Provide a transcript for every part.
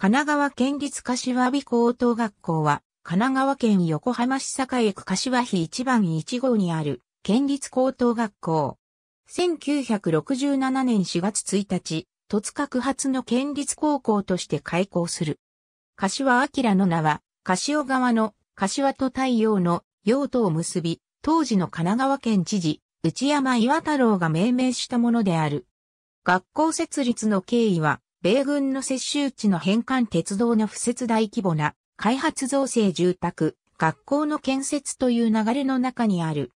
神奈川県立柏美高等学校は、神奈川県横浜市栄区柏比1番1号にある県立高等学校。1967年4月1日、戸塚区発の県立高校として開校する。柏明の名は、柏川の柏と太陽の用途を結び、当時の神奈川県知事、内山岩太郎が命名したものである。学校設立の経緯は、米軍の接収地の返還鉄道の敷設大規模な開発造成住宅、学校の建設という流れの中にある。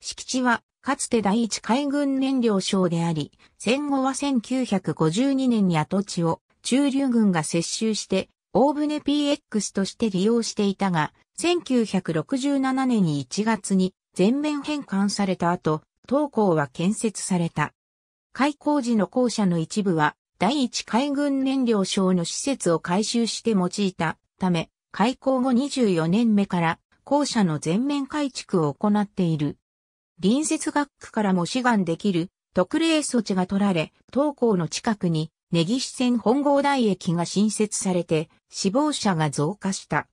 敷地は、かつて第一海軍燃料省であり、戦後は1952年に跡地を中流軍が接収して、大船 PX として利用していたが、1967年に1月に全面返還された後、当校は建設された。開校時の校舎の一部は第一海軍燃料省の施設を改修して用いたため、開港後24年目から校舎の全面改築を行っている。隣接学区からも志願できる特例措置が取られ、東校の近くに根岸線本郷台駅が新設されて死亡者が増加した。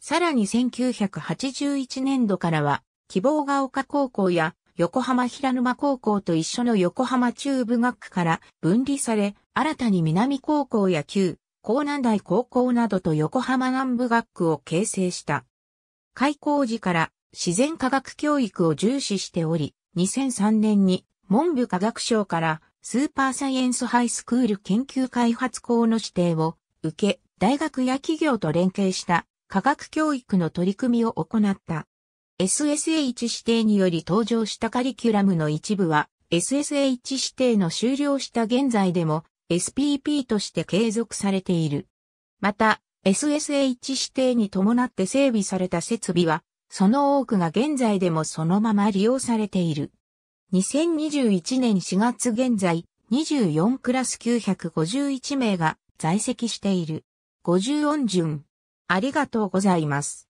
さらに1981年度からは希望が丘高校や横浜平沼高校と一緒の横浜中部学区から分離され、新たに南高校や旧、江南台高校などと横浜南部学区を形成した。開校時から自然科学教育を重視しており、2003年に文部科学省からスーパーサイエンスハイスクール研究開発校の指定を受け、大学や企業と連携した科学教育の取り組みを行った。SSH 指定により登場したカリキュラムの一部は、SSH 指定の終了した現在でも SPP として継続されている。また、SSH 指定に伴って整備された設備は、その多くが現在でもそのまま利用されている。2021年4月現在、24クラス951名が在籍している。50音順。ありがとうございます。